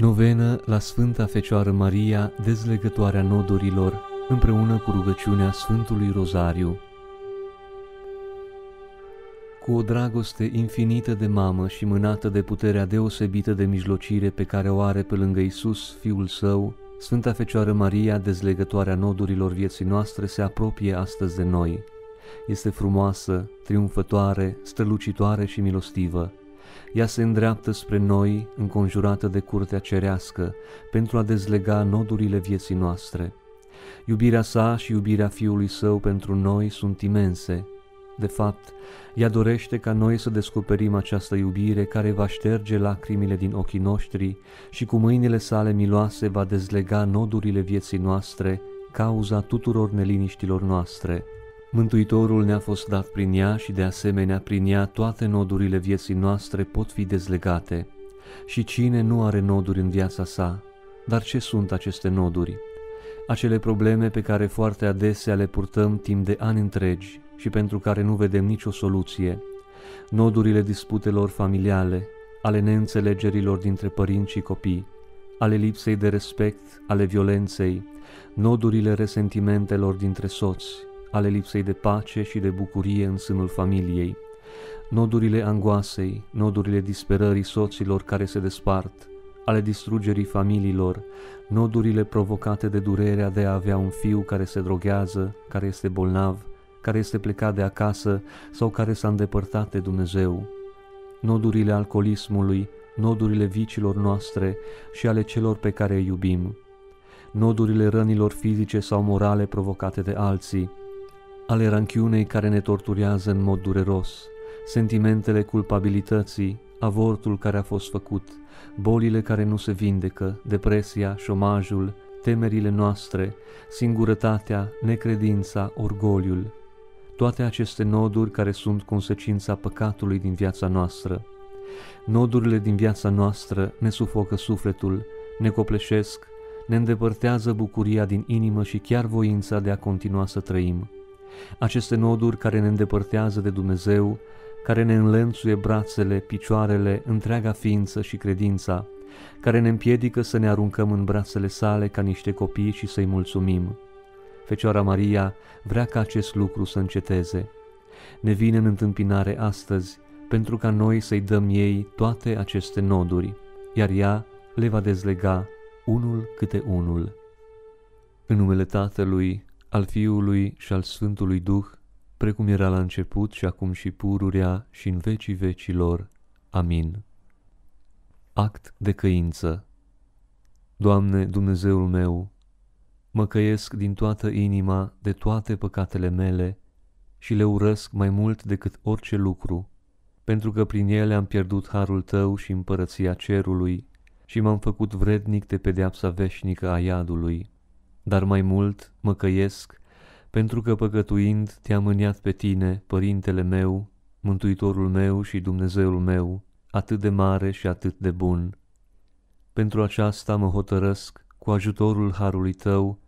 Novenă la Sfânta Fecioară Maria, dezlegătoarea nodurilor, împreună cu rugăciunea Sfântului Rozariu. Cu o dragoste infinită de mamă și mânată de puterea deosebită de mijlocire pe care o are pe lângă Isus, Fiul Său, Sfânta Fecioară Maria, dezlegătoarea nodurilor vieții noastre, se apropie astăzi de noi. Este frumoasă, triumfătoare, strălucitoare și milostivă. Ea se îndreaptă spre noi, înconjurată de curtea cerească, pentru a dezlega nodurile vieții noastre. Iubirea sa și iubirea Fiului Său pentru noi sunt imense. De fapt, ea dorește ca noi să descoperim această iubire care va șterge lacrimile din ochii noștri și cu mâinile sale miloase va dezlega nodurile vieții noastre, cauza tuturor neliniștilor noastre. Mântuitorul ne-a fost dat prin ea și de asemenea prin ea toate nodurile vieții noastre pot fi dezlegate. Și cine nu are noduri în viața sa? Dar ce sunt aceste noduri? Acele probleme pe care foarte adesea le purtăm timp de ani întregi și pentru care nu vedem nicio soluție. Nodurile disputelor familiale, ale neînțelegerilor dintre părinți și copii, ale lipsei de respect, ale violenței, nodurile resentimentelor dintre soți, ale lipsei de pace și de bucurie în sânul familiei, nodurile angoasei, nodurile disperării soților care se despart, ale distrugerii familiilor, nodurile provocate de durerea de a avea un fiu care se droghează, care este bolnav, care este plecat de acasă sau care s-a îndepărtat de Dumnezeu, nodurile alcoolismului, nodurile vicilor noastre și ale celor pe care îi iubim, nodurile rănilor fizice sau morale provocate de alții, ale ranchiunei care ne torturează în mod dureros, sentimentele culpabilității, avortul care a fost făcut, bolile care nu se vindecă, depresia, șomajul, temerile noastre, singurătatea, necredința, orgoliul. Toate aceste noduri care sunt consecința păcatului din viața noastră. Nodurile din viața noastră ne sufocă sufletul, ne copleșesc, ne îndepărtează bucuria din inimă și chiar voința de a continua să trăim aceste noduri care ne îndepărtează de Dumnezeu, care ne înlănțuie brațele, picioarele, întreaga ființă și credința, care ne împiedică să ne aruncăm în brațele sale ca niște copii și să-i mulțumim. Fecioara Maria vrea ca acest lucru să înceteze. Ne vine în întâmpinare astăzi pentru ca noi să-i dăm ei toate aceste noduri, iar ea le va dezlega unul câte unul. În numele Tatălui al Fiului și al Sfântului Duh, precum era la început și acum și pururea și în vecii vecilor. Amin. Act de căință Doamne, Dumnezeul meu, mă căiesc din toată inima de toate păcatele mele și le urăsc mai mult decât orice lucru, pentru că prin ele am pierdut harul Tău și împărăția cerului și m-am făcut vrednic de pedeapsa veșnică a iadului dar mai mult mă căiesc, pentru că păcătuind te-am mâniat pe tine, Părintele meu, Mântuitorul meu și Dumnezeul meu, atât de mare și atât de bun. Pentru aceasta mă hotărăsc, cu ajutorul harului tău,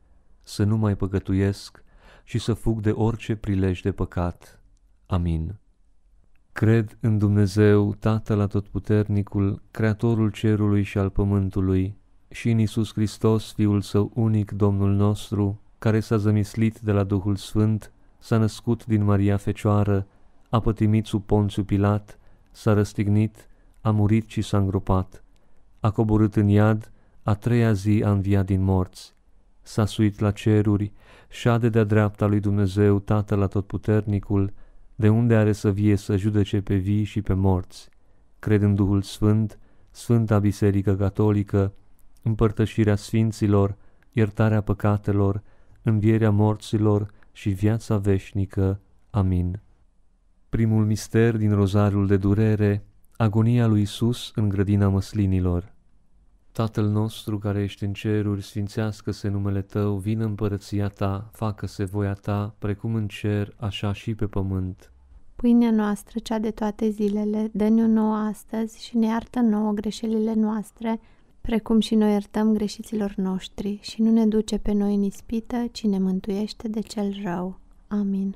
să nu mai păcătuiesc și să fug de orice prilej de păcat. Amin. Cred în Dumnezeu, Tatăl Atotputernicul, Creatorul Cerului și al Pământului, și în Iisus Hristos, Fiul Său unic, Domnul nostru, care s-a zămislit de la Duhul Sfânt, s-a născut din Maria Fecioară, a pătimit sub Ponțiu Pilat, s-a răstignit, a murit și s-a îngropat, a coborât în iad, a treia zi a înviat din morți, s-a suit la ceruri, șade de-a dreapta lui Dumnezeu, Tatăl puternicul, de unde are să vie să judece pe vii și pe morți. Cred în Duhul Sfânt, Sfânta Biserică Catolică, împărtășirea sfinților, iertarea păcatelor, învierea morților și viața veșnică. Amin. Primul mister din rozariul de durere, agonia lui Isus în grădina măslinilor. Tatăl nostru care ești în ceruri, sfințească-se numele Tău, vină împărăția Ta, facă-se voia Ta, precum în cer, așa și pe pământ. Pâinea noastră, cea de toate zilele, dă-ne-o nouă astăzi și ne iartă nouă greșelile noastre, precum și noi iertăm greșiților noștri și nu ne duce pe noi în ispită, ci ne mântuiește de cel rău. Amin.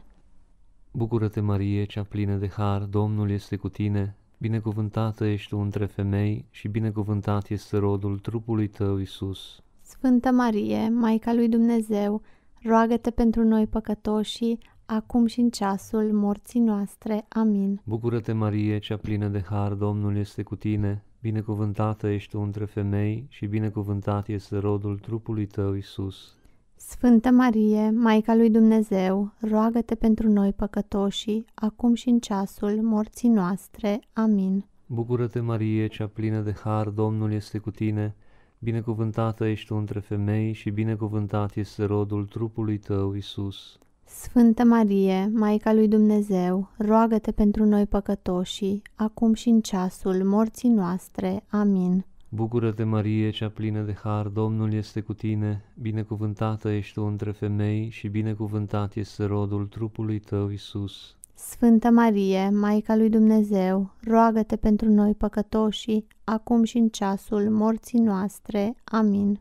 Bucură-te, Marie, cea plină de har, Domnul este cu tine, binecuvântată ești tu între femei și binecuvântat este rodul trupului tău, Isus. Sfântă Marie, Maica lui Dumnezeu, roagă-te pentru noi păcătoși, acum și în ceasul morții noastre. Amin. Bucură-te, Marie, cea plină de har, Domnul este cu tine, Binecuvântată ești tu între femei și binecuvântat este rodul trupului tău, Iisus. Sfântă Marie, Maica lui Dumnezeu, roagă-te pentru noi păcătoși, acum și în ceasul morții noastre. Amin. Bucură-te, Marie, cea plină de har, Domnul este cu tine. Binecuvântată ești tu între femei și binecuvântat este rodul trupului tău, Iisus. Sfântă Marie, Maica lui Dumnezeu, roagă-te pentru noi păcătoși, acum și în ceasul morții noastre. Amin. Bucură-te, Marie, cea plină de har, Domnul este cu tine, binecuvântată ești tu între femei și binecuvântat este rodul trupului tău, Isus. Sfântă Marie, Maica lui Dumnezeu, roagă-te pentru noi păcătoși, acum și în ceasul morții noastre. Amin.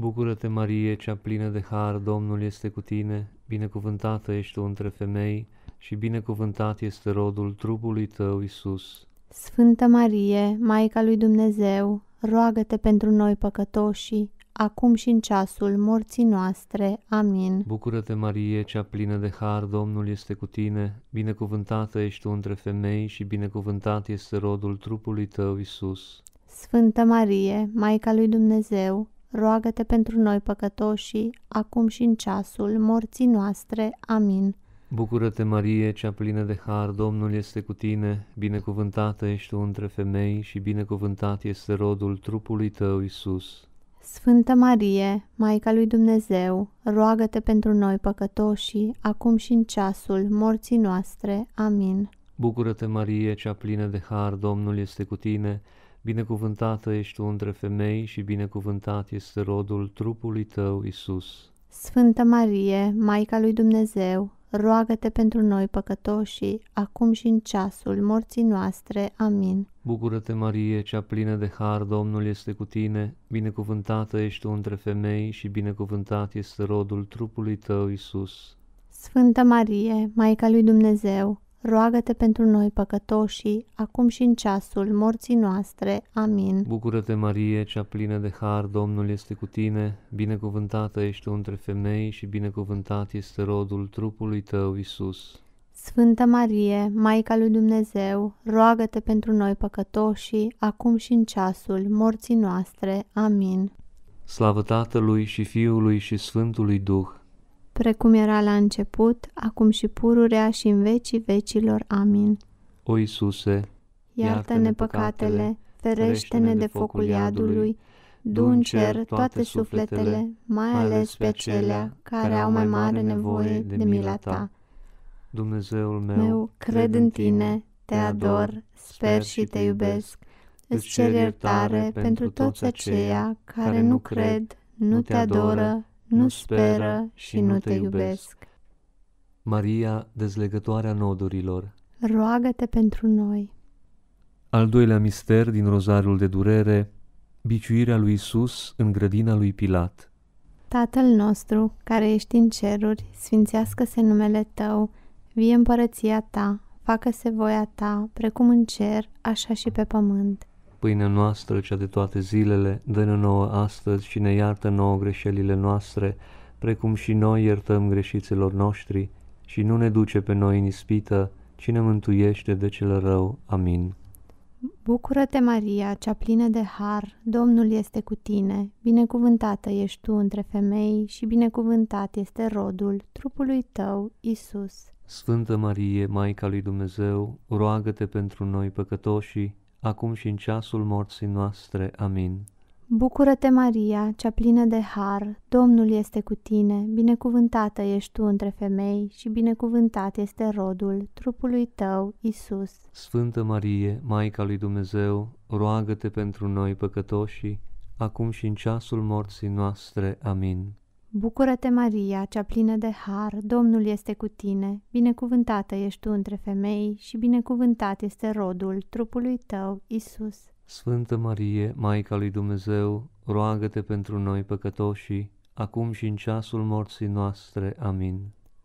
Bucură-te, Marie, cea plină de har, Domnul este cu tine, binecuvântată ești tu între femei și binecuvântat este rodul trupului tău, Isus. Sfântă Marie, Maica lui Dumnezeu, roagă-te pentru noi păcătoși, acum și în ceasul morții noastre. Amin. Bucură-te, Marie, cea plină de har, Domnul este cu tine, binecuvântată ești tu între femei și binecuvântat este rodul trupului tău, Isus. Sfântă Marie, Maica lui Dumnezeu, roagă-te pentru noi păcătoși, acum și în ceasul morții noastre. Amin. Bucură-te, Marie, cea plină de har, Domnul este cu tine, binecuvântată ești tu între femei și binecuvântat este rodul trupului tău, Iisus. Sfântă Marie, Maica lui Dumnezeu, roagă-te pentru noi păcătoși, acum și în ceasul morții noastre. Amin. Bucură-te, Marie, cea plină de har, Domnul este cu tine, Binecuvântată ești tu între femei și binecuvântat este rodul trupului tău, Isus. Sfântă Marie, Maica lui Dumnezeu, roagă-te pentru noi păcătoși, acum și în ceasul morții noastre. Amin. Bucură-te, Marie, cea plină de har, Domnul este cu tine, binecuvântată ești tu între femei și binecuvântat este rodul trupului tău, Isus. Sfântă Marie, Maica lui Dumnezeu, roagă-te pentru noi păcătoșii, acum și în ceasul morții noastre. Amin. Bucură-te, Marie, cea plină de har, Domnul este cu tine, binecuvântată ești tu între femei și binecuvântat este rodul trupului tău, Isus. Sfântă Marie, Maica lui Dumnezeu, roagă-te pentru noi păcătoșii, acum și în ceasul morții noastre. Amin. Slavă Tatălui și Fiului și Sfântului Duh, precum era la început, acum și pururea și în vecii vecilor. Amin. O Iisuse, iartă-ne păcatele, ferește-ne de focul iadului, du în cer toate sufletele, mai ales pe acelea care au mai mare nevoie de mila Ta. Dumnezeul meu, meu cred în Tine, te ador, sper și te iubesc. Îți cer iertare pentru toți aceia care nu cred, nu te adoră, nu speră și nu te iubesc. Maria, dezlegătoarea nodurilor, roagă-te pentru noi. Al doilea mister din rozarul de durere, biciuirea lui Isus în grădina lui Pilat. Tatăl nostru, care ești în ceruri, sfințească-se numele Tău, vie împărăția Ta, facă-se voia Ta, precum în cer, așa și pe pământ. Pâinea noastră, cea de toate zilele, dă-ne nouă astăzi și ne iartă nouă greșelile noastre, precum și noi iertăm greșiților noștri, și nu ne duce pe noi în ispită, ci ne mântuiește de cel rău. Amin. Bucură-te, Maria, cea plină de har, Domnul este cu tine, binecuvântată ești tu între femei și binecuvântat este rodul trupului tău, Isus. Sfântă Marie, Maica lui Dumnezeu, roagă-te pentru noi păcătoși acum și în ceasul morții noastre. Amin. Bucură-te, Maria, cea plină de har, Domnul este cu tine, binecuvântată ești tu între femei și binecuvântat este rodul trupului tău, Isus. Sfântă Marie, Maica lui Dumnezeu, roagă-te pentru noi păcătoși, acum și în ceasul morții noastre. Amin. Bucură-te, Maria, cea plină de har, Domnul este cu tine, binecuvântată ești tu între femei și binecuvântat este rodul trupului tău, Isus. Sfântă Marie, Maica lui Dumnezeu, roagă-te pentru noi păcătoși, acum și în ceasul morții noastre. Amin.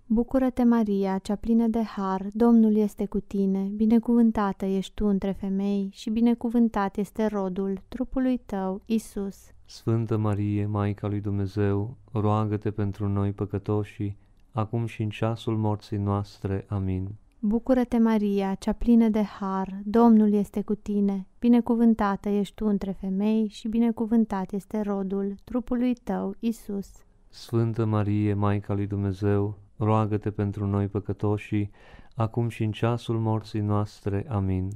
Bucură-te, Maria, cea plină de har, Domnul este cu tine, binecuvântată ești tu între femei și binecuvântat este rodul trupului tău, Isus. Sfântă Marie, Maica lui Dumnezeu, roagă-te pentru noi păcătoși, acum și în ceasul morții noastre. Amin. Bucură-te, Maria, cea plină de har, Domnul este cu tine, binecuvântată ești tu între femei și binecuvântat este rodul trupului tău, Isus. Sfântă Marie, Maica lui Dumnezeu, roagă-te pentru noi păcătoși, acum și în ceasul morții noastre. Amin.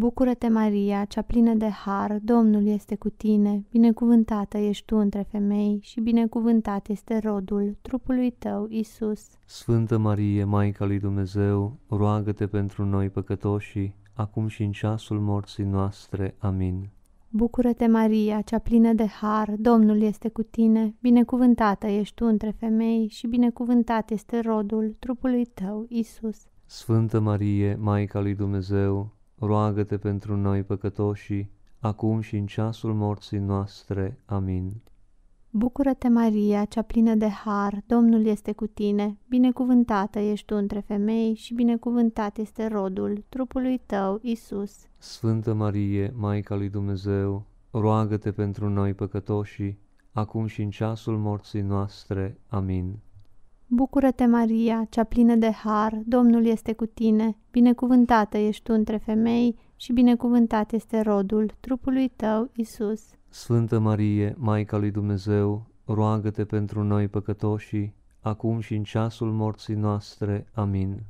Bucură-te, Maria, cea plină de har, Domnul este cu tine, binecuvântată ești tu între femei și binecuvântat este rodul trupului tău, Isus. Sfântă Marie, Maica lui Dumnezeu, roagă-te pentru noi păcătoși, acum și în ceasul morții noastre. Amin. Bucură-te, Maria, cea plină de har, Domnul este cu tine, binecuvântată ești tu între femei și binecuvântat este rodul trupului tău, Isus. Sfântă Marie, Maica lui Dumnezeu, roagă-te pentru noi păcătoși, acum și în ceasul morții noastre. Amin. Bucură-te, Maria, cea plină de har, Domnul este cu tine, binecuvântată ești tu între femei și binecuvântat este rodul trupului tău, Isus. Sfântă Marie, Maica lui Dumnezeu, roagă-te pentru noi păcătoși, acum și în ceasul morții noastre. Amin. Bucură-te, Maria, cea plină de har, Domnul este cu tine, binecuvântată ești tu între femei și binecuvântat este rodul trupului tău, Isus. Sfântă Marie, Maica lui Dumnezeu, roagă-te pentru noi păcătoși, acum și în ceasul morții noastre. Amin.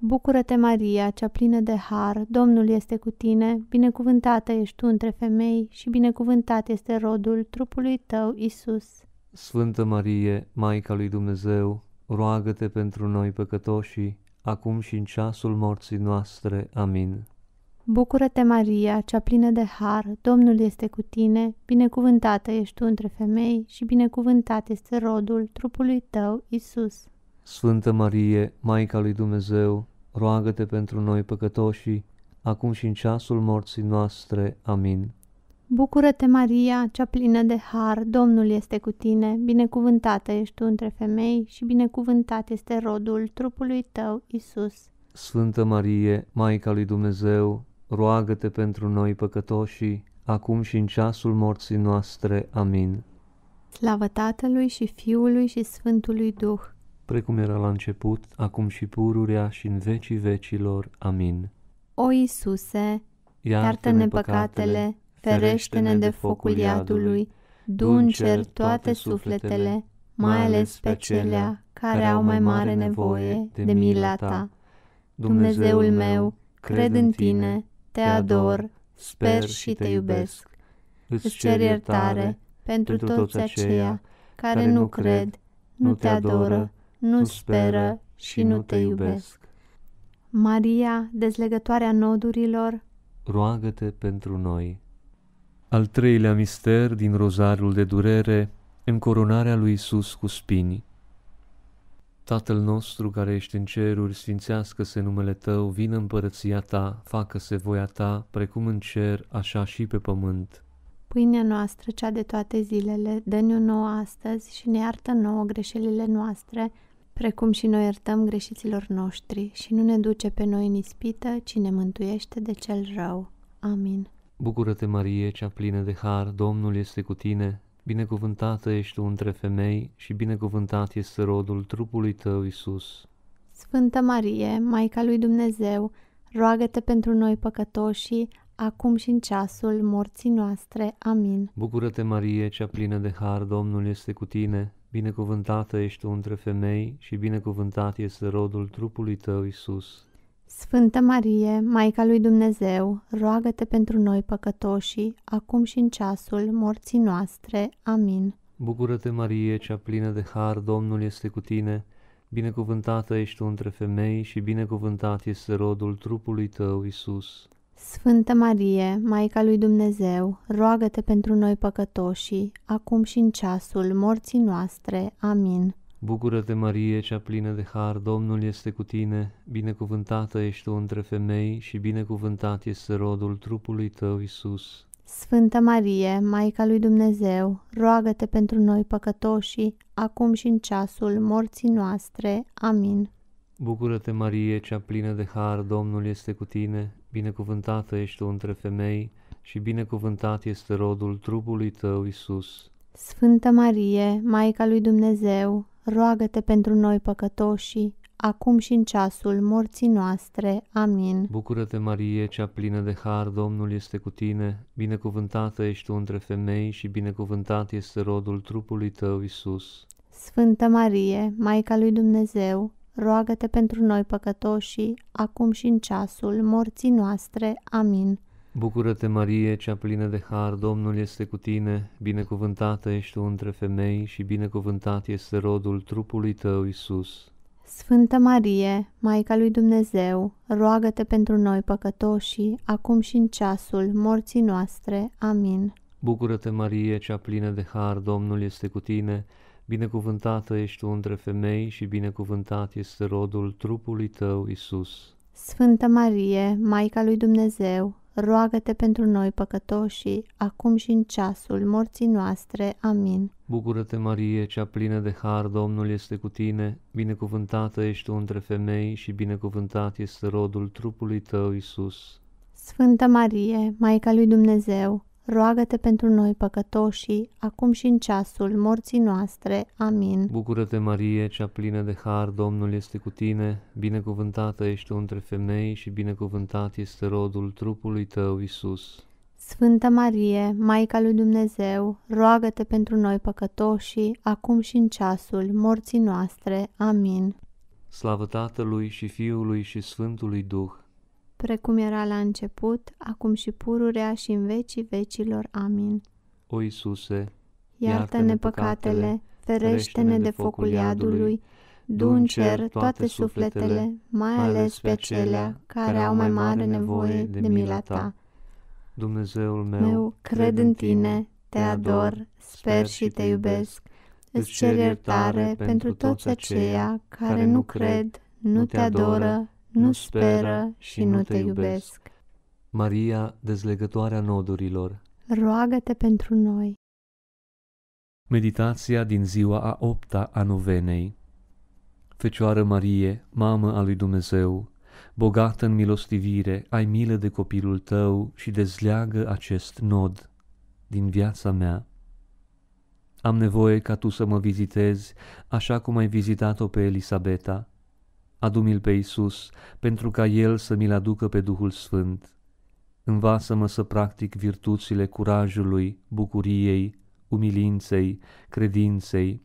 Bucură-te, Maria, cea plină de har, Domnul este cu tine, binecuvântată ești tu între femei și binecuvântat este rodul trupului tău, Isus. Sfântă Marie, Maica lui Dumnezeu, roagă-te pentru noi păcătoși, acum și în ceasul morții noastre. Amin. Bucură-te, Maria, cea plină de har, Domnul este cu tine, binecuvântată ești tu între femei și binecuvântat este rodul trupului tău, Isus. Sfântă Marie, Maica lui Dumnezeu, roagă-te pentru noi păcătoși, acum și în ceasul morții noastre. Amin. Bucură-te, Maria, cea plină de har, Domnul este cu tine, binecuvântată ești tu între femei și binecuvântat este rodul trupului tău, Isus. Sfântă Marie, Maica lui Dumnezeu, roagă-te pentru noi păcătoși, acum și în ceasul morții noastre. Amin. Slavă Tatălui și Fiului și Sfântului Duh, precum era la început, acum și pururea și în vecii vecilor. Amin. O Iisuse, iartă-ne, iartă-ne păcatele, păcatele ferește-ne de focul iadului, du cer toate sufletele, mai ales pe celea care au mai mare nevoie de mila ta. Dumnezeul meu, cred în tine, te ador, sper și te iubesc. Îți cer iertare pentru toți aceia care nu cred, nu te adoră, nu speră și nu te iubesc. Maria, dezlegătoarea nodurilor, roagă-te pentru noi! Al treilea mister din rozarul de durere, încoronarea lui Isus cu spini. Tatăl nostru care ești în ceruri, sfințească-se numele Tău, vină împărăția Ta, facă-se voia Ta, precum în cer, așa și pe pământ. Pâinea noastră, cea de toate zilele, dă-ne-o nouă astăzi și ne iartă nouă greșelile noastre, precum și noi iertăm greșiților noștri și nu ne duce pe noi în ispită, ci ne mântuiește de cel rău. Amin. Bucură-te, Marie, cea plină de har, Domnul este cu tine, binecuvântată ești tu între femei și binecuvântat este rodul trupului tău, Isus. Sfântă Marie, Maica lui Dumnezeu, roagă-te pentru noi păcătoși, acum și în ceasul morții noastre. Amin. Bucură-te, Marie, cea plină de har, Domnul este cu tine, binecuvântată ești tu între femei și binecuvântat este rodul trupului tău, Isus. Sfântă Marie, Maica lui Dumnezeu, roagă-te pentru noi păcătoși, acum și în ceasul morții noastre. Amin. Bucură-te, Marie, cea plină de har, Domnul este cu tine. Binecuvântată ești tu între femei și binecuvântat este rodul trupului tău, Isus. Sfântă Marie, Maica lui Dumnezeu, roagă-te pentru noi păcătoși, acum și în ceasul morții noastre. Amin. Bucură-te, Marie, cea plină de har, Domnul este cu tine, binecuvântată ești tu între femei și binecuvântat este rodul trupului tău, Isus. Sfântă Marie, Maica lui Dumnezeu, roagă-te pentru noi păcătoși, acum și în ceasul morții noastre. Amin. Bucură-te, Marie, cea plină de har, Domnul este cu tine, binecuvântată ești tu între femei și binecuvântat este rodul trupului tău, Isus. Sfântă Marie, Maica lui Dumnezeu, roagă-te pentru noi păcătoși, acum și în ceasul morții noastre. Amin. Bucură-te, Marie, cea plină de har, Domnul este cu tine, binecuvântată ești tu între femei și binecuvântat este rodul trupului tău, Isus. Sfântă Marie, Maica lui Dumnezeu, roagă-te pentru noi păcătoși, acum și în ceasul morții noastre. Amin. Bucură-te, Marie, cea plină de har, Domnul este cu tine, binecuvântată ești tu între femei și binecuvântat este rodul trupului tău, Isus. Sfântă Marie, Maica lui Dumnezeu, roagă-te pentru noi păcătoși, acum și în ceasul morții noastre. Amin. Bucură-te, Marie, cea plină de har, Domnul este cu tine, binecuvântată ești tu între femei și binecuvântat este rodul trupului tău, Isus. Sfântă Marie, Maica lui Dumnezeu, roagă-te pentru noi păcătoși, acum și în ceasul morții noastre. Amin. Bucură-te, Marie, cea plină de har, Domnul este cu tine, binecuvântată ești tu între femei și binecuvântat este rodul trupului tău, Isus. Sfântă Marie, Maica lui Dumnezeu, roagă-te pentru noi păcătoși, acum și în ceasul morții noastre. Amin. Bucură-te, Marie, cea plină de har, Domnul este cu tine, binecuvântată ești tu între femei și binecuvântat este rodul trupului tău, Isus. Sfântă Marie, Maica lui Dumnezeu, roagă-te pentru noi păcătoși, acum și în ceasul morții noastre. Amin. Slavă Tatălui și Fiului și Sfântului Duh, precum era la început, acum și pururea și în vecii vecilor. Amin. O Iisuse, iartă-ne păcatele, ferește-ne de focul iadului, du în cer toate sufletele, mai ales pe acelea care au mai mare nevoie de mila Ta. Dumnezeul meu, meu cred în Tine, te ador, sper și te iubesc. Îți cer iertare pentru toți aceia care nu cred, nu te adoră nu speră și nu te iubesc. Maria, dezlegătoarea nodurilor, roagă-te pentru noi. Meditația din ziua a opta a novenei Fecioară Marie, mamă a lui Dumnezeu, bogată în milostivire, ai milă de copilul tău și dezleagă acest nod din viața mea. Am nevoie ca tu să mă vizitezi așa cum ai vizitat-o pe Elisabeta, Adu-mi-l pe Isus, pentru ca El să mi-l aducă pe Duhul Sfânt. învasă mă să practic virtuțile curajului, bucuriei, umilinței, credinței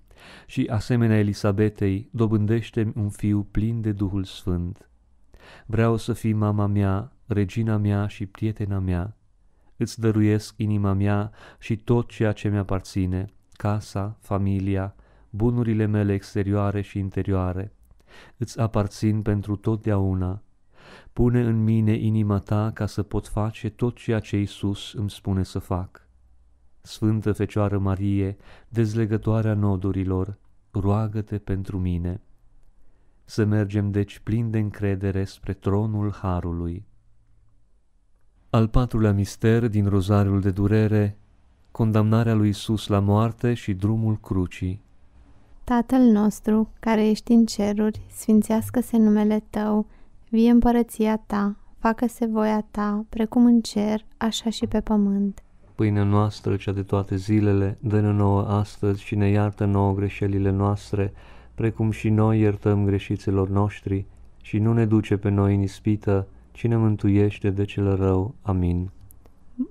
și, asemenea Elisabetei, dobândește-mi un fiu plin de Duhul Sfânt. Vreau să fii mama mea, regina mea și prietena mea. Îți dăruiesc inima mea și tot ceea ce mi-aparține, casa, familia, bunurile mele exterioare și interioare îți aparțin pentru totdeauna. Pune în mine inima ta ca să pot face tot ceea ce Iisus îmi spune să fac. Sfântă Fecioară Marie, dezlegătoarea nodurilor, roagă-te pentru mine. Să mergem deci plin de încredere spre tronul Harului. Al patrulea mister din rozariul de durere, condamnarea lui Iisus la moarte și drumul crucii. Tatăl nostru, care ești în ceruri, sfințească-se numele Tău, vie împărăția Ta, facă-se voia Ta, precum în cer, așa și pe pământ. Pâinea noastră, cea de toate zilele, dă-ne nouă astăzi și ne iartă nouă greșelile noastre, precum și noi iertăm greșiților noștri, și nu ne duce pe noi în ispită, ci ne mântuiește de cel rău. Amin.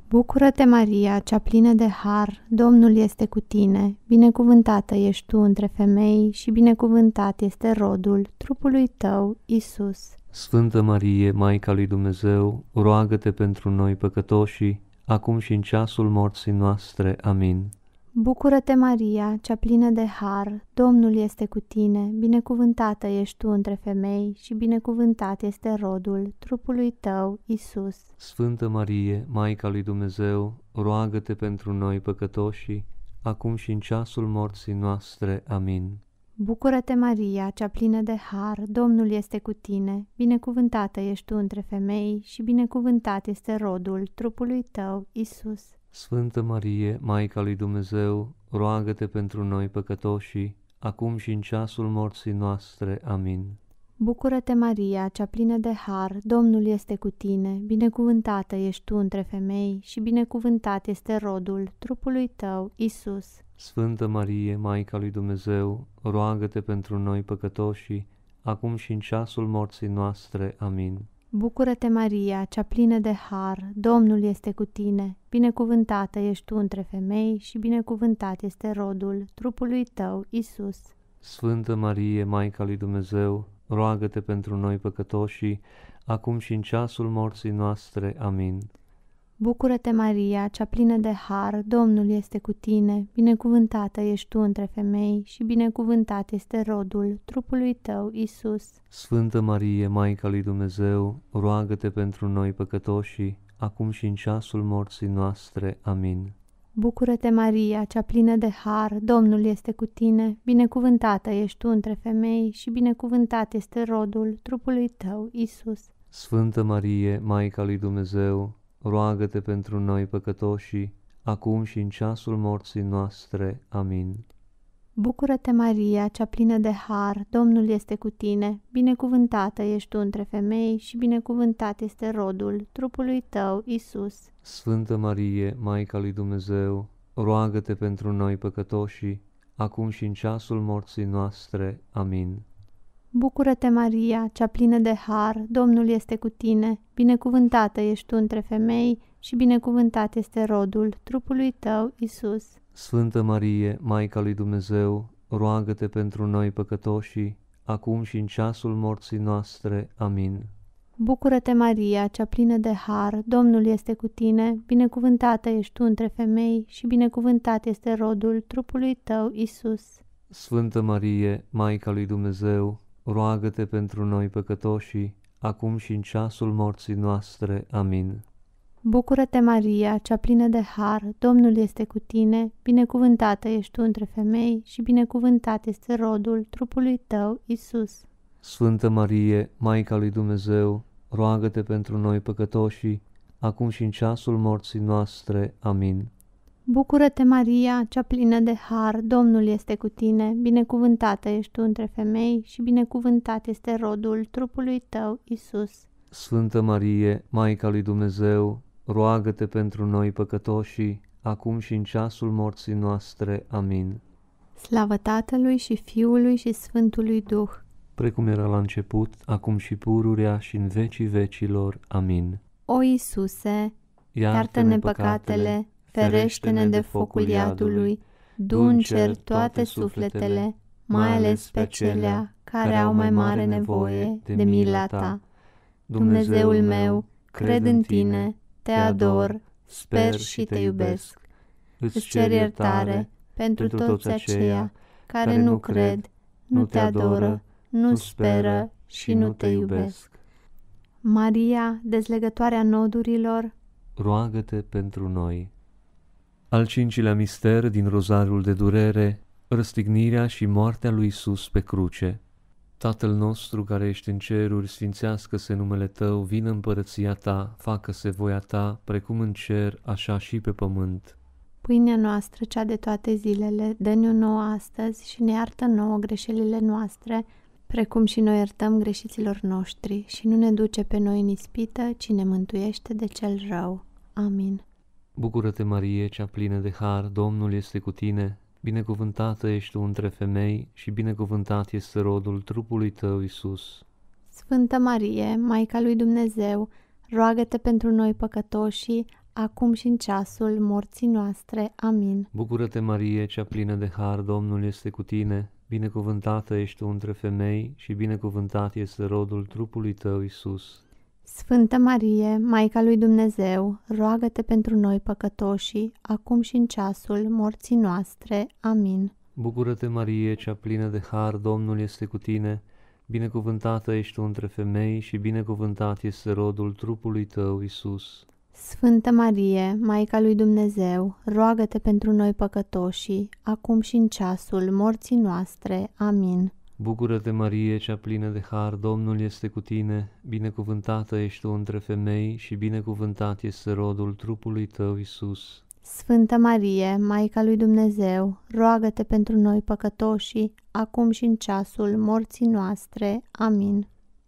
Bucură-te, Maria, cea plină de har, Domnul este cu tine, binecuvântată ești tu între femei și binecuvântat este rodul trupului tău, Isus. Sfântă Marie, Maica lui Dumnezeu, roagă-te pentru noi păcătoși, acum și în ceasul morții noastre. Amin. Bucură-te, Maria, cea plină de har, Domnul este cu tine, binecuvântată ești tu între femei și binecuvântat este rodul trupului tău, Isus. Sfântă Marie, Maica lui Dumnezeu, roagă-te pentru noi păcătoși, acum și în ceasul morții noastre. Amin. Bucură-te, Maria, cea plină de har, Domnul este cu tine, binecuvântată ești tu între femei și binecuvântat este rodul trupului tău, Isus. Sfântă Marie, Maica lui Dumnezeu, roagă-te pentru noi păcătoși, acum și în ceasul morții noastre. Amin. Bucură-te, Maria, cea plină de har, Domnul este cu tine, binecuvântată ești tu între femei și binecuvântat este rodul trupului tău, Isus. Sfântă Marie, Maica lui Dumnezeu, roagă-te pentru noi păcătoși, acum și în ceasul morții noastre. Amin. Bucură-te, Maria, cea plină de har, Domnul este cu tine, binecuvântată ești tu între femei și binecuvântat este rodul trupului tău, Isus. Sfântă Marie, Maica lui Dumnezeu, roagă-te pentru noi păcătoși, acum și în ceasul morții noastre. Amin. Bucură-te, Maria, cea plină de har, Domnul este cu tine, binecuvântată ești tu între femei și binecuvântat este rodul trupului tău, Isus. Sfântă Marie, Maica lui Dumnezeu, roagă-te pentru noi păcătoși, acum și în ceasul morții noastre. Amin. Bucură-te, Maria, cea plină de har, Domnul este cu tine, binecuvântată ești tu între femei și binecuvântat este rodul trupului tău, Isus. Sfântă Marie, Maica lui Dumnezeu, roagă-te pentru noi păcătoși, acum și în ceasul morții noastre. Amin. Bucură-te, Maria, cea plină de har, Domnul este cu tine, binecuvântată ești tu între femei și binecuvântat este rodul trupului tău, Isus. Sfântă Marie, Maica lui Dumnezeu, roagă-te pentru noi păcătoși, acum și în ceasul morții noastre. Amin. Bucură-te, Maria, cea plină de har, Domnul este cu tine, binecuvântată ești tu între femei și binecuvântat este rodul trupului tău, Isus. Sfântă Marie, Maica lui Dumnezeu, roagă-te pentru noi păcătoși, acum și în ceasul morții noastre. Amin. Bucură-te, Maria, cea plină de har, Domnul este cu tine, binecuvântată ești tu între femei și binecuvântat este rodul trupului tău, Isus. Sfântă Marie, Maica lui Dumnezeu, roagă-te pentru noi păcătoși, acum și în ceasul morții noastre. Amin. Bucură-te, Maria, cea plină de har, Domnul este cu tine, binecuvântată ești tu între femei și binecuvântat este rodul trupului tău, Isus. Sfântă Marie, Maica lui Dumnezeu, roagă-te pentru noi păcătoși, acum și în ceasul morții noastre. Amin. Bucură-te, Maria, cea plină de har, Domnul este cu tine, binecuvântată ești tu între femei și binecuvântat este rodul trupului tău, Isus. Sfântă Marie, Maica lui Dumnezeu, roagă-te pentru noi păcătoși, acum și în ceasul morții noastre. Amin. Slavă Tatălui și Fiului și Sfântului Duh, precum era la început, acum și pururea și în vecii vecilor. Amin. O Iisuse, iartă-ne, iartă-ne păcatele, păcatele ferește-ne de focul iadului, du cer toate sufletele, mai ales pe celea care au mai mare nevoie de mila ta. Dumnezeul meu, cred în tine, te ador, sper și te iubesc. Îți cer iertare pentru toți aceia care nu cred, nu te adoră, nu speră și nu te iubesc. Maria, dezlegătoarea nodurilor, roagă-te pentru noi. Al cincilea mister din rozarul de durere, răstignirea și moartea lui Isus pe cruce. Tatăl nostru care ești în ceruri, sfințească-se numele Tău, vină împărăția Ta, facă-se voia Ta, precum în cer, așa și pe pământ. Pâinea noastră, cea de toate zilele, dă-ne-o nouă astăzi și ne iartă nouă greșelile noastre, precum și noi iertăm greșiților noștri și nu ne duce pe noi în ispită, ci ne mântuiește de cel rău. Amin. Bucură-te, Marie, cea plină de har, Domnul este cu tine, binecuvântată ești tu între femei și binecuvântat este rodul trupului tău, Isus. Sfântă Marie, Maica lui Dumnezeu, roagă-te pentru noi păcătoși, acum și în ceasul morții noastre. Amin. Bucură-te, Marie, cea plină de har, Domnul este cu tine, binecuvântată ești tu între femei și binecuvântat este rodul trupului tău, Isus. Sfântă Marie, Maica lui Dumnezeu, roagă-te pentru noi păcătoși, acum și în ceasul morții noastre. Amin. Bucură-te, Marie, cea plină de har, Domnul este cu tine. Binecuvântată ești tu între femei și binecuvântat este rodul trupului tău, Isus. Sfântă Marie, Maica lui Dumnezeu, roagă-te pentru noi păcătoși, acum și în ceasul morții noastre. Amin. Bucură-te, Marie, cea plină de har, Domnul este cu tine, binecuvântată ești tu între femei și binecuvântat este rodul trupului tău, Isus. Sfântă Marie, Maica lui Dumnezeu, roagă-te pentru noi păcătoși, acum și în ceasul morții noastre. Amin.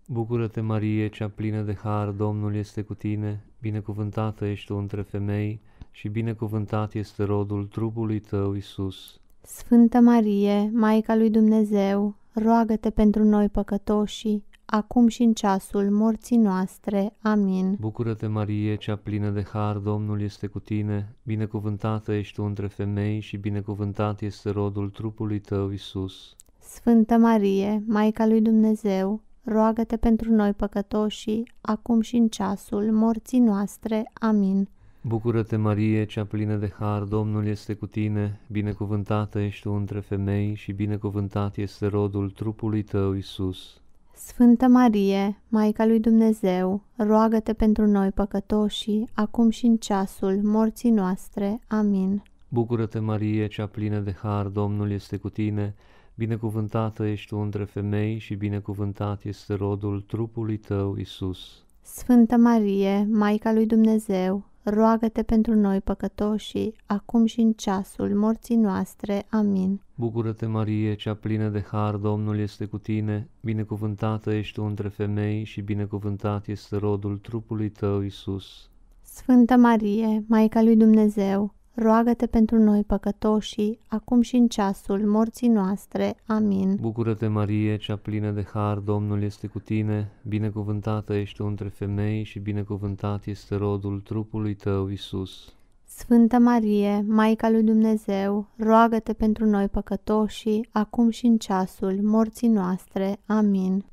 Bucură-te, Marie, cea plină de har, Domnul este cu tine, binecuvântată ești tu între femei și binecuvântat este rodul trupului tău, Isus. Sfântă Marie, Maica lui Dumnezeu, roagă-te pentru noi păcătoși, acum și în ceasul morții noastre. Amin. Bucură-te, Marie, cea plină de har, Domnul este cu tine, binecuvântată ești tu între femei și binecuvântat este rodul trupului tău, Isus. Sfântă Marie, Maica lui Dumnezeu, roagă-te pentru noi păcătoși, acum și în ceasul morții noastre. Amin. Bucură-te, Marie, cea plină de har, Domnul este cu tine, binecuvântată ești tu între femei și binecuvântat este rodul trupului tău, Isus. Sfântă Marie, Maica lui Dumnezeu, roagă-te pentru noi păcătoși, acum și în ceasul morții noastre. Amin. Bucură-te, Marie, cea plină de har, Domnul este cu tine, binecuvântată ești tu între femei și binecuvântat este rodul trupului tău, Isus. Sfântă Marie, Maica lui Dumnezeu, roagă-te pentru noi păcătoși, acum și în ceasul morții noastre. Amin. Bucură-te, Marie, cea plină de har, Domnul este cu tine, binecuvântată ești tu între femei și binecuvântat este rodul trupului tău, Isus. Sfântă Marie, Maica lui Dumnezeu, roagă-te pentru noi păcătoșii, acum și în ceasul morții noastre. Amin. Bucură-te, Marie, cea plină de har, Domnul este cu tine, binecuvântată ești tu între femei și binecuvântat este rodul trupului tău, Isus. Sfântă Marie, Maica lui Dumnezeu, roagă-te pentru noi păcătoșii, acum și în ceasul morții noastre. Amin.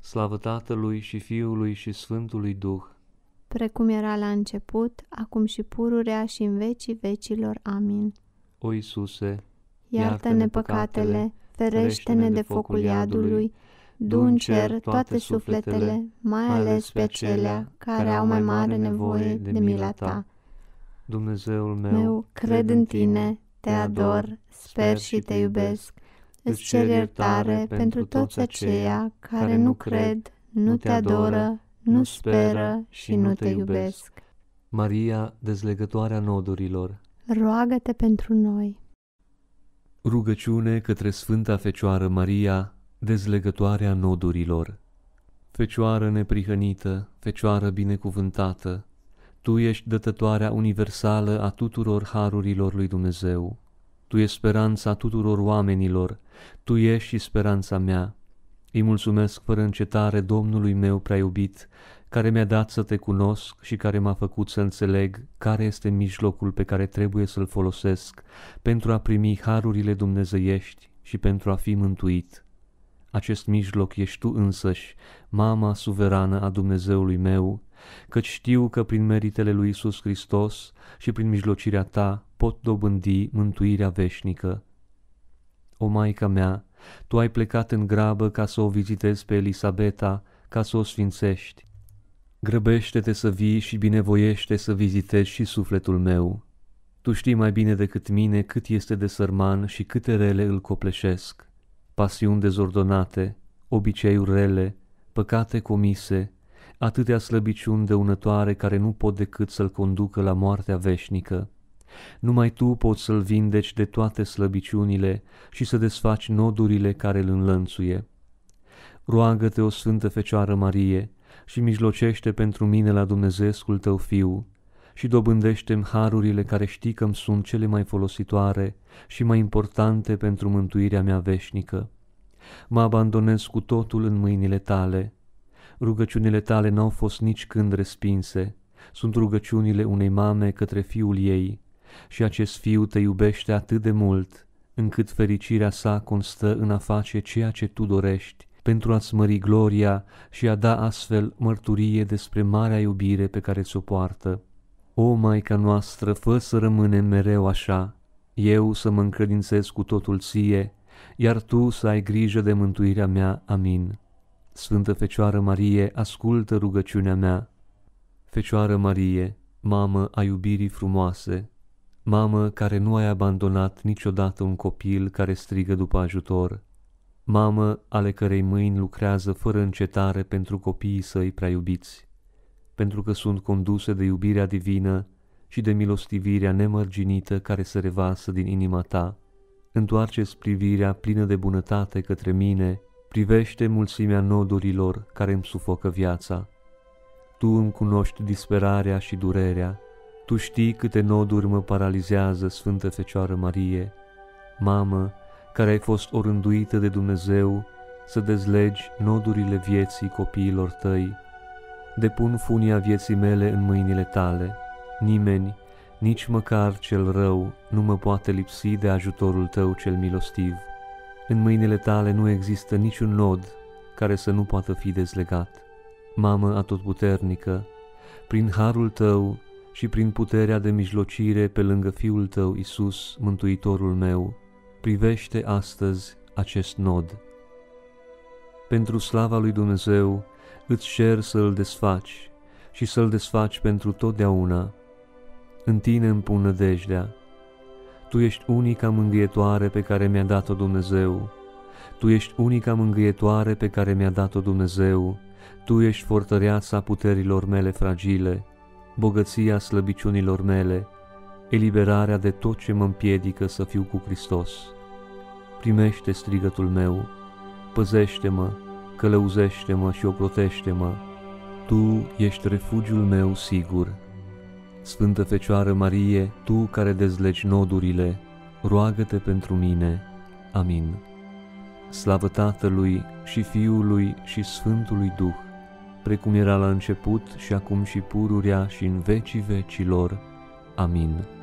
Slavă Tatălui și Fiului și Sfântului Duh, precum era la început, acum și pururea și în vecii vecilor. Amin. O Iisuse, iartă-ne păcatele, ferește-ne de focul iadului, du în cer toate sufletele, mai ales pe acelea care au mai mare nevoie de mila Ta. Dumnezeul meu, meu cred în Tine, te ador, sper și te iubesc. Îți cer iertare pentru toți aceia care nu cred, nu te adoră nu speră și nu te iubesc. Maria, dezlegătoarea nodurilor, roagă-te pentru noi. Rugăciune către Sfânta Fecioară Maria, dezlegătoarea nodurilor. Fecioară neprihănită, Fecioară binecuvântată, Tu ești dătătoarea universală a tuturor harurilor lui Dumnezeu. Tu ești speranța tuturor oamenilor, Tu ești și speranța mea. Îi mulțumesc fără încetare Domnului meu prea iubit, care mi-a dat să te cunosc și care m-a făcut să înțeleg care este mijlocul pe care trebuie să-l folosesc pentru a primi harurile dumnezeiești și pentru a fi mântuit. Acest mijloc ești tu însăși, mama suverană a Dumnezeului meu, căci știu că prin meritele lui Isus Hristos și prin mijlocirea ta pot dobândi mântuirea veșnică. O Maica mea, tu ai plecat în grabă ca să o vizitezi pe Elisabeta, ca să o sfințești. Grăbește-te să vii și binevoiește să vizitezi și sufletul meu. Tu știi mai bine decât mine cât este de sărman și câte rele îl copleșesc. Pasiuni dezordonate, obiceiuri rele, păcate comise, atâtea slăbiciuni dăunătoare care nu pot decât să-l conducă la moartea veșnică. Numai tu poți să-l vindeci de toate slăbiciunile și să desfaci nodurile care îl înlănțuie. Roagă-te, o Sfântă Fecioară Marie, și mijlocește pentru mine la Dumnezeescul tău Fiu, și dobândește-mi harurile care știi că sunt cele mai folositoare și mai importante pentru mântuirea mea veșnică. Mă abandonez cu totul în mâinile tale. Rugăciunile tale n-au fost nici când respinse, sunt rugăciunile unei mame către fiul ei, și acest fiu te iubește atât de mult, încât fericirea sa constă în a face ceea ce tu dorești, pentru a-ți mări gloria și a da astfel mărturie despre marea iubire pe care ți-o poartă. O, Maica noastră, fă să rămânem mereu așa, eu să mă încredințez cu totul ție, iar tu să ai grijă de mântuirea mea. Amin. Sfântă Fecioară Marie, ascultă rugăciunea mea. Fecioară Marie, mamă a iubirii frumoase, Mamă care nu ai abandonat niciodată un copil care strigă după ajutor, mamă ale cărei mâini lucrează fără încetare pentru copiii săi prea iubiți, pentru că sunt conduse de iubirea divină și de milostivirea nemărginită care se revasă din inima ta, întoarceți privirea plină de bunătate către mine, privește mulțimea nodurilor care îmi sufocă viața. Tu îmi cunoști disperarea și durerea, tu știi câte noduri mă paralizează, Sfântă Fecioară Marie, mamă, care ai fost orânduită de Dumnezeu să dezlegi nodurile vieții copiilor tăi. Depun funia vieții mele în mâinile tale. Nimeni, nici măcar cel rău, nu mă poate lipsi de ajutorul tău cel milostiv. În mâinile tale nu există niciun nod care să nu poată fi dezlegat. Mamă atotputernică, prin harul tău și prin puterea de mijlocire pe lângă Fiul tău, Isus, Mântuitorul meu, privește astăzi acest nod. Pentru slava lui Dumnezeu, îți cer să-l desfaci și să-l desfaci pentru totdeauna. În tine îmi pun nădejdea. Tu ești unica mângâietoare pe care mi-a dat-o Dumnezeu. Tu ești unica mângâietoare pe care mi-a dat-o Dumnezeu. Tu ești fortăreața puterilor mele fragile bogăția slăbiciunilor mele, eliberarea de tot ce mă împiedică să fiu cu Hristos. Primește strigătul meu, păzește-mă, călăuzește-mă și ocrotește-mă. Tu ești refugiul meu sigur. Sfântă Fecioară Marie, Tu care dezlegi nodurile, roagă-te pentru mine. Amin. Slavă Tatălui și Fiului și Sfântului Duh, precum era la început și acum și pururea și în vecii vecilor. Amin.